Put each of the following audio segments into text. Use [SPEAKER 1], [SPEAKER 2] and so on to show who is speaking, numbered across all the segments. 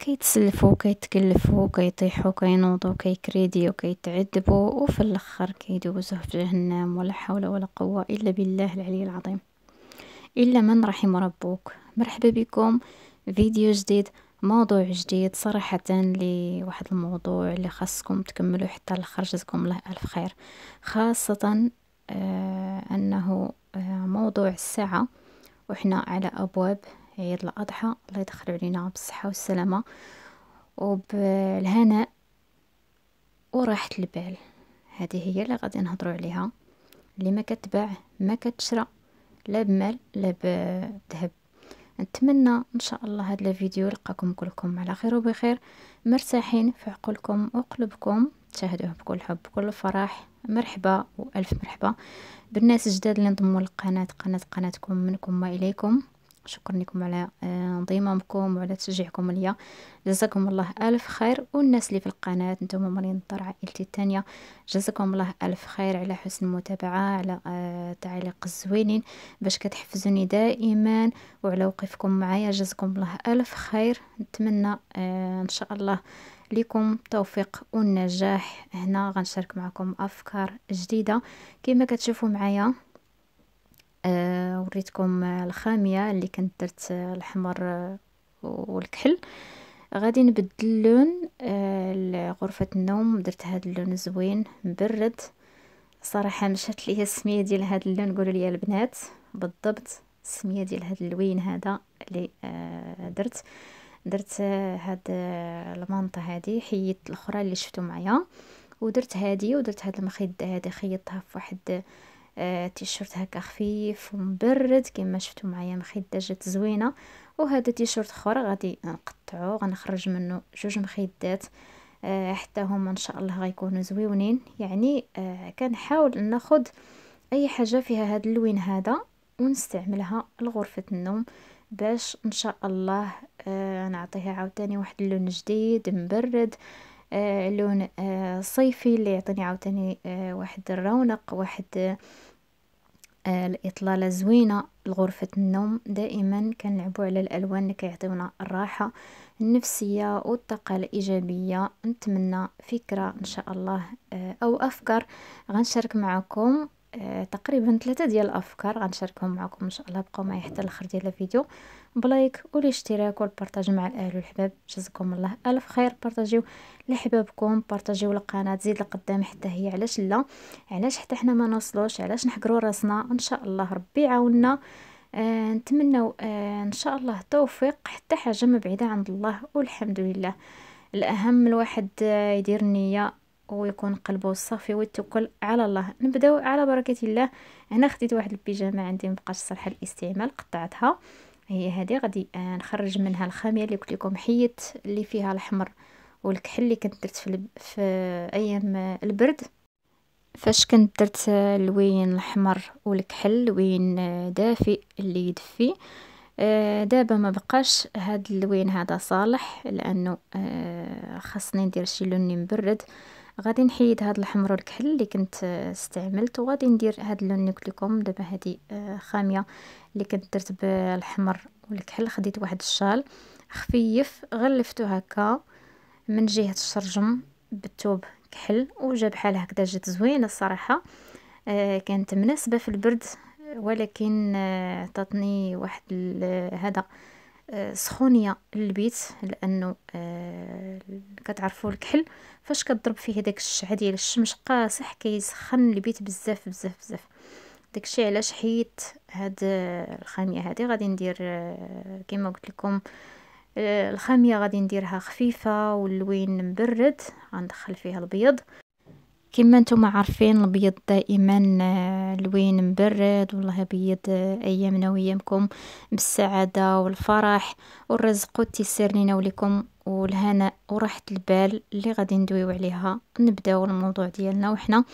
[SPEAKER 1] كيتسلفوا كيتكلفوا كيطيحوا كينوضوا كيكريديو كيتعذبوا وفي الاخر كيدوزوه في جهنم ولا حول ولا قوه الا بالله العلي العظيم الا من رحم ربك مرحبا بكم فيديو جديد موضوع جديد صراحة لواحد الموضوع اللي خاصكم تكملوا حتى الاخر جزاكم الله الف خير خاصة آه انه آه موضوع الساعة وحنا على ابواب عيد الأضحى الله يدخل علينا نعم، بالصحة والسلامة وبالهناء وراحة البال هذه هي اللي غادي نهضروا عليها اللي ما كتباع ما كتشرى لا بمال لا بذهب نتمنى ان شاء الله هذا الفيديو يلقاكم كلكم على خير وبخير مرتاحين في عقولكم وقلوبكم تشاهدوه بكل حب بكل فرح مرحبا والف مرحبا بالناس الجداد اللي انضموا للقناه قناه قناتكم منكم اليكم شكرا لكم على آه، انضمامكم وعلى تشجيعكم ليا جزاكم الله الف خير والناس اللي في القناه نتوما مريم الدار عائلتي الثانيه جزاكم الله الف خير على حسن المتابعه على التعليق آه، الزوينين باش كتحفزوني دائما وعلى وقفكم معايا جزاكم الله الف خير نتمنى آه، ان شاء الله لكم التوفيق والنجاح هنا غنشارك معكم افكار جديده كما كتشوفوا معايا آه، وريتكم الخامية اللي كانت درت الحمر آه، والكحل غادي نبدل اللون آه، لغرفة النوم درت هذا اللون زوين مبرد صراحه مشات ليا السميه ديال هذا اللون قولوا لي البنات بالضبط السميه ديال هذا اللوين هذا اللي درت درت هاد المنطة هادي حيدت الاخرى اللي شفتو معايا ودرت هادي ودرت هاد المخده هادي خيطتها في واحد تيشرت آه، تيشيرت هكا خفيف ومبرد كما شفتوا معايا جات زوينه وهذا تيشيرت اخر غادي نقطعو غنخرج منه جوج مخدات آه، حتى هما ان شاء الله غيكونوا زويونين يعني آه، كنحاول ناخذ اي حاجه فيها هذا اللون هذا ونستعملها لغرفه النوم باش ان شاء الله نعطيها عاوتاني واحد اللون جديد مبرد آه لون آه صيفي اللي يعطيني عاوتاني آه واحد الرونق واحد آه الإطلالة آه، زوينة لغرفة النوم دائما كنلعبو على الألوان اللي كيعطيونا الراحة النفسية والطاقة الإيجابية نتمنى فكرة إن شاء الله آه، أو أفكار غنشارك معكم آه، تقريبا ثلاثة ديال الافكار غنشاركهم معكم ان شاء الله بقاو معايا حتى الاخر ديال الفيديو بلايك والاشتراك والبارطاج مع الاهل والحباب جزاكم الله الف خير بارطاجيو لحبابكم بارطاجيو القناه تزيد لقدام حتى هي علاش لا علاش حتى حنا ما نوصلوش علاش نحقروا راسنا ان شاء الله ربي يعاوننا آه نتمنوا آه ان شاء الله توفيق حتى حاجه ما بعيده عند الله والحمد لله الاهم الواحد آه، يدير نيه ويكون قلبه الصافي ويتوكل على الله نبداو على بركه الله هنا خديت واحد البيجامه عندي مبقاش صالحه للاستعمال قطعتها هي هذه غادي آه، نخرج منها الخاميه اللي قلت لكم حيت اللي فيها الاحمر والكحل اللي كنت درت في, في ايام البرد فاش كنت درت الوين آه، الاحمر والكحل الوين آه، دافئ اللي يدفي دابا ما بقاش هاد اللوين هذا صالح لانه خاصني ندير شي لون مبرد غادي نحيد هاد الحمر والكحل اللي كنت آه، استعملت وغادي ندير هاد اللون قلت لكم دابا هادي آه، خاميه اللي كنت درت بالحمر والكحل خديت واحد الشال خفيف غلفتو هكا من جهه الشرجم بالثوب كحل وجا بحال هكذا جات زوينه الصراحه آه، كانت مناسبه في البرد ولكن عطاتني واحد هذا سخونيه للبيت لانه آه، كتعرفوا الكحل فاش كضرب فيه داك الشعه ديال الشمس قاصح كيسخن البيت بزاف بزاف بزاف داكشي علاش حيت هاد آه، الخاميه هادي غادي ندير آه، كما قلت لكم الخاميه غادي نديرها خفيفه واللوين مبرد غندخل فيها البيض كيما نتوما عارفين البيض دائما آه، لوين مبرد والله بيض آه، ايامنا وايامكم بالسعاده والفرح والرزق والتيسير لينا وليكم والهناء وراحه البال اللي غادي ندويو عليها نبداو الموضوع ديالنا وحنا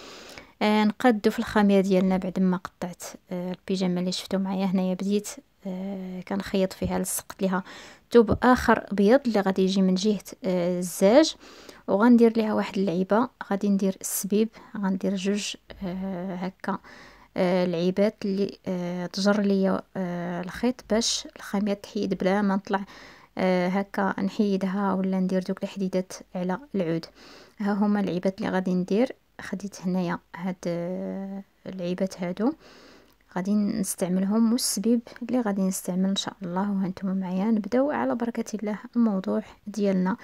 [SPEAKER 1] آه نقادو في الخاميره ديالنا بعد ما قطعت آه، البيجامه اللي شفتو معايا هنايا بديت آه، كنخيط فيها لصقت ليها ثوب اخر ابيض اللي غادي يجي من جهه آه، الزاج وغندير ليها واحد اللعيبه غادي ندير السبيب غندير جوج آه، هكا العيبات اللي تجر ليا الخيط باش الخاميه تحيد بلا ما نطلع هكا نحيدها ولا ندير دوك الحديدات على العود ها هما العيبات اللي غادي ندير خديت هنايا هاد العيبات هادو غادي نستعملهم والسبيب اللي غادي نستعمل ان شاء الله وهانتم معايا نبداو على بركه الله الموضوع ديالنا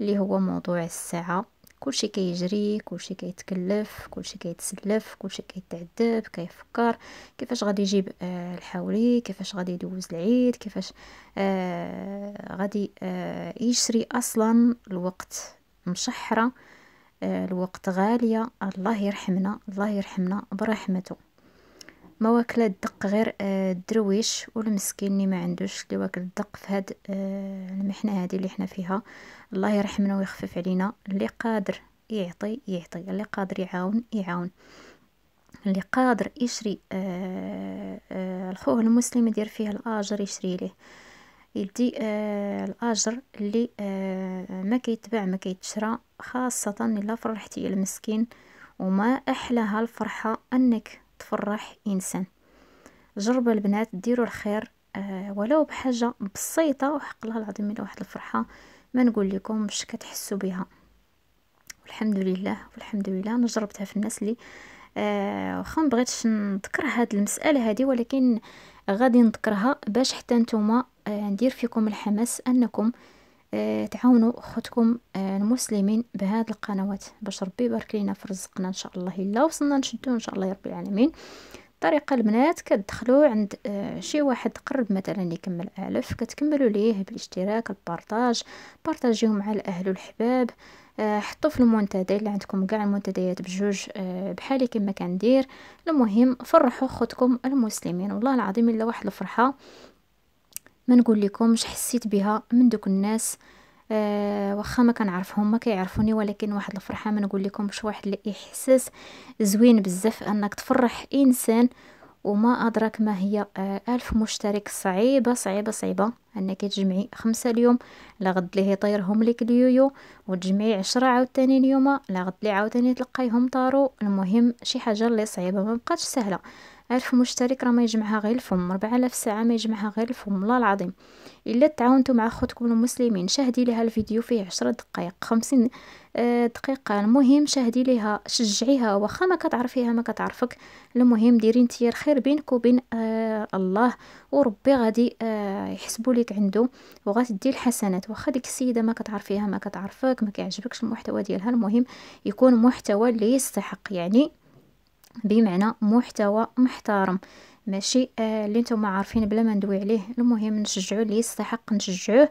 [SPEAKER 1] اللي هو موضوع الساعه كلشي كيجري كلشي كيتكلف كلشي كيتسلف كلشي كيتعذب كيفكر كيفاش غادي يجيب آه الحولي كيفاش غادي يدوز العيد كيفاش آه غادي آه يشري اصلا الوقت مشحره آه، الوقت غاليه الله يرحمنا الله يرحمنا برحمته ما واكله الدق غير الدرويش آه، والمسكين اللي ما عندوش اللي واكل الدق في هاد آه، المحنه هذه اللي حنا فيها الله يرحمنا ويخفف علينا اللي قادر يعطي يعطي اللي قادر يعاون يعاون اللي قادر يشري آه، الخوه المسلم يدير فيه الاجر يشري له يدي الاجر اللي ما كيتباع ما كيتشرى خاصه الا فرحتي المسكين وما احلاها الفرحه انك تفرح انسان جرب البنات ديروا الخير آه ولو بحاجه بسيطه وحق الله العظيم من واحد الفرحه ما نقول لكم مش كتحسوا بها والحمد لله والحمد لله انا جربتها في الناس اللي آه واخا مبغيتش نذكر هاد المساله هادي ولكن غادي نذكرها باش حتى نتوما آه ندير فيكم الحماس انكم آه، تعاونوا اخوتكم آه، المسلمين بهاد القنوات باش ربي يبارك لينا في رزقنا ان شاء الله الا وصلنا نشدو ان شاء الله رب العالمين الطريقه البنات كتدخلوا عند آه، شي واحد قرب مثلا يكمل الف كتكملوا ليه بالاشتراك البارطاج بارطاجيو مع الاهل والحباب حطوا في المنتدى اللي عندكم كاع المنتديات بجوج بحالي كما كندير المهم فرحوا خوتكم المسلمين والله العظيم الا واحد الفرحه ما نقول مش حسيت بها من دوك الناس أه واخا ما كنعرفهم ما كيعرفوني ولكن واحد الفرحه ما نقول مش واحد الاحساس زوين بزاف انك تفرح انسان وما أدرك ما هي آه، ألف مشترك صعيبة صعيبة صعيبة أنك تجمعي خمسة اليوم لا غد ليه يطيرهم لك اليويو وتجمعي عشرة عاوتاني اليوم لا غد لي عاوتاني تلقايهم طارو المهم شي حاجة اللي صعيبة ما بقاتش سهلة الف مشترك راه ما يجمعها غير الفم ربع آلاف ساعة ما يجمعها غير الفم الله العظيم الا تعاونتو مع خوتكم المسلمين شاهدي لها الفيديو فيه عشرة دقائق خمسين آه، دقيقة المهم شاهدي ليها شجعيها واخا ما كتعرفيها ما كتعرفك المهم ديري نتيا الخير بينك وبين آه الله وربي غادي آه يحسبوا لك عنده وغتدي الحسنات واخا ديك السيدة ما كتعرفيها ما كتعرفك ما كيعجبكش المحتوى ديالها المهم يكون محتوى اللي يستحق يعني بمعنى محتوى محترم ماشي آه اللي نتوما عارفين بلا ما ندوي عليه المهم نشجعو اللي يستحق نشجعوه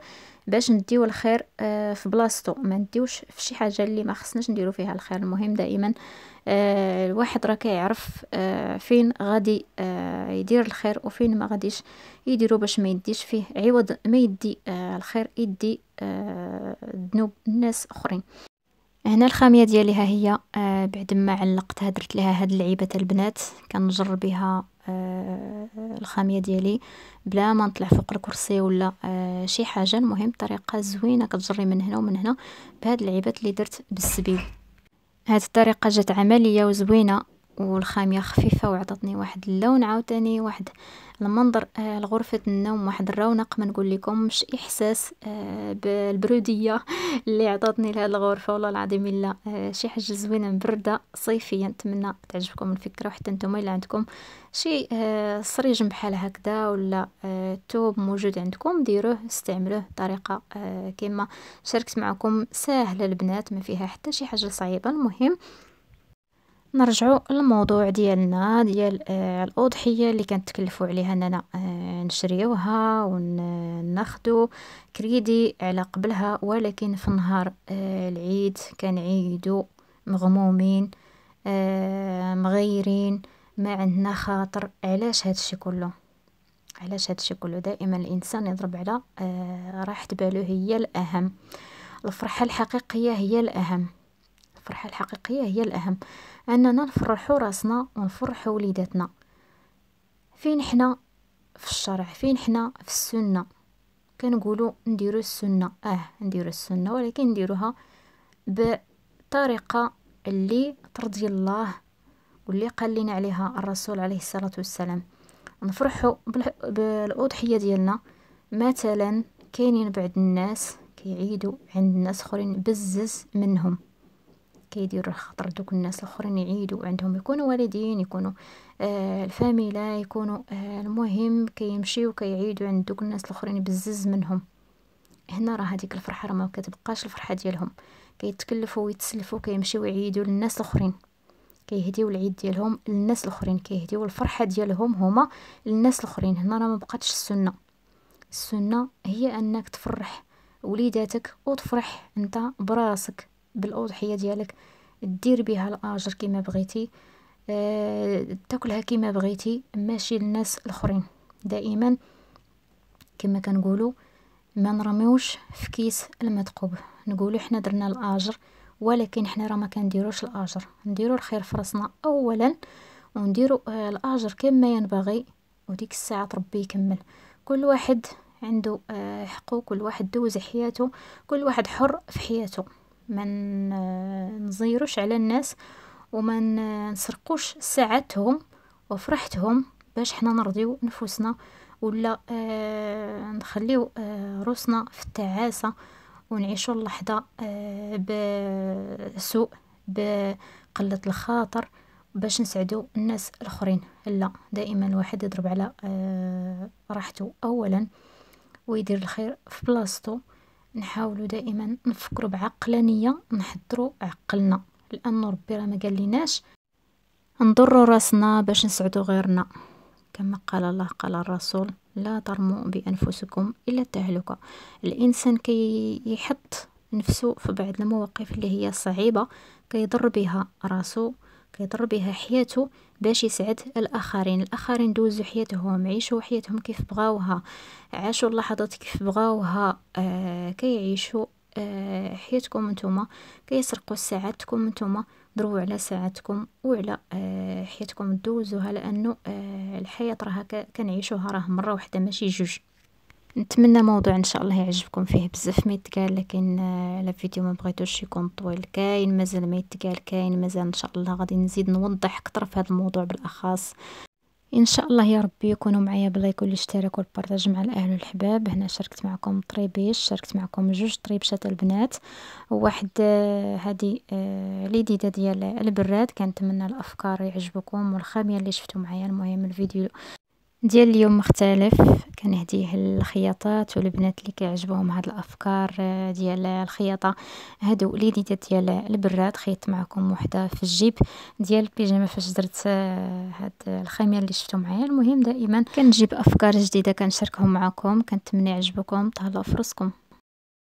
[SPEAKER 1] باش نديو الخير آه في بلاصتو ما نديوش في شي حاجه اللي ما خصناش نديرو فيها الخير المهم دائما آه الواحد راه كيعرف آه فين غادي آه يدير الخير وفين ما غاديش يديرو باش ما يديش فيه عوض ما يدي آه الخير يدي آه ذنوب الناس اخرين هنا الخامية ديالها هي آه بعد ما علقتها درت لها هاد اللعيبة البنات كنجر بها آه الخامية ديالي بلا ما نطلع فوق الكرسي ولا آه شي حاجة المهم طريقة زوينة كتجري من هنا ومن هنا بهاد اللعيبات اللي درت بالسبيل هاد الطريقة جات عملية وزوينة والخامية خفيفة وعطتني واحد اللون عاوتاني واحد المنظر آه، لغرفة النوم واحد الرونق ما نقول لكم مش إحساس آه، بالبرودية اللي عطتني لهذه الغرفة والله العظيم إلا آه، شي حاجة زوينة مبردة صيفية نتمنى تعجبكم الفكرة وحتى نتوما إلا عندكم شي صريج بحال هكذا ولا توب موجود عندكم ديروه استعملوه بطريقة كما شاركت معكم ساهلة البنات ما فيها حتى شي حاجة صعيبة المهم نرجعو للموضوع ديالنا ديال آه، الاضحيه اللي تكلفوا عليها اننا آه، نشريوها وناخذوا كريدي على قبلها ولكن في نهار آه، العيد كنعيدو مغمومين مغيرين ما عندنا خاطر علاش هادشي كله علاش هادشي كله دائما الانسان يضرب على راحه باله هي الاهم الفرحه الحقيقيه هي الاهم الفرحة الحقيقية هي الأهم أننا نفرح راسنا ونفرح وليداتنا فين حنا في الشرع فين حنا في السنة كنقولوا نديروا السنة اه نديروا السنة ولكن نديروها بطريقة اللي ترضي الله واللي قال لنا عليها الرسول عليه الصلاة والسلام نفرحوا بالأضحية ديالنا مثلا كاينين بعض الناس كيعيدوا عند الناس اخرين بزز منهم كيديروا الخطر دوك الناس الاخرين يعيدوا عندهم يكونوا والدين يكونوا آه الفاميلا يكونوا آه المهم كيمشيو كيعيدوا عند دوك الناس الاخرين بزز منهم هنا راه هذيك الفرحه راه ما كتبقاش الفرحه ديالهم كيتكلفوا ويتسلفوا كيمشيو يعيدوا للناس الاخرين كيهديو العيد ديالهم للناس الاخرين كيهديو الفرحه ديالهم هما للناس الاخرين هنا راه ما بقاتش السنه السنه هي انك تفرح وليداتك وتفرح انت براسك بالاضحيه ديالك دير بها الاجر كما بغيتي أه تاكلها كما بغيتي ماشي للناس الاخرين دائما كما كنقولوا ما نرميوش في كيس المثقوب نقولوا حنا درنا الاجر ولكن حنا راه ما كنديروش الاجر نديروا الخير في راسنا اولا ونديروا آه، الاجر كما ينبغي وديك الساعه ربي يكمل كل واحد عنده آه، حقه كل واحد دوز حياته كل واحد حر في حياته ما نزيروش على الناس وما نسرقوش ساعتهم وفرحتهم باش حنا نرضيو نفوسنا ولا آه، نخليو آه، روسنا في التعاسه ونعيشوا اللحظه آه، بسوء بقله الخاطر باش نسعدوا الناس الاخرين لا دائما الواحد يضرب على راحته اولا ويدير الخير في بلاصتو نحاولوا دائما نفكروا بعقلانيه نحضروا عقلنا لانه ربي راه ما قال ليناش نضروا راسنا باش نسعدوا غيرنا كما قال الله قال الرسول لا ترموا بانفسكم الا التهلكه الانسان كيحط يحط نفسه في بعض المواقف اللي هي صعيبه كيضر بها راسو كيضر بها حياته باش يسعد الاخرين الاخرين دوزوا حياتهم عيشوا حياتهم كيف بغاوها عاشوا اللحظات كيف بغاوها آه كيعيشوا آه حياتكم نتوما كيسرقوا سعادتكم نتوما ضروا على ساعتكم وعلى آه حياتكم دوزوها لانه آه الحياه راها كنعيشوها راه مره واحده ماشي جوج نتمنى موضوع ان شاء الله يعجبكم فيه بزاف ما يتقال لكن على آه، فيديو ما بغيتوش يكون طويل كاين مازال ما يتقال كاين مازال ان شاء الله غادي نزيد نوضح اكثر في هذا الموضوع بالاخص ان شاء الله يا ربي يكونوا معايا باللايك والاشتراك والبارطاج مع الاهل والحباب هنا شاركت معكم طريبيش شاركت معكم جوج طريبشات البنات واحد هذه آه، آه، ليديده ديال البراد كنتمنى الافكار يعجبكم والخاميه اللي شفتوا معايا المهم الفيديو ديال اليوم مختلف كنهديه للخياطات والبنات اللي كيعجبهم هاد الافكار آه، ديال الخياطه هادو ليديدات ديال البراد خيطت معكم وحده في الجيب ديال البيجامه فاش درت آه، هاد الخامير اللي شفتو معايا المهم دائما كنجيب افكار جديده كنشاركهم معكم كنتمنى يعجبكم تهلاو فرصكم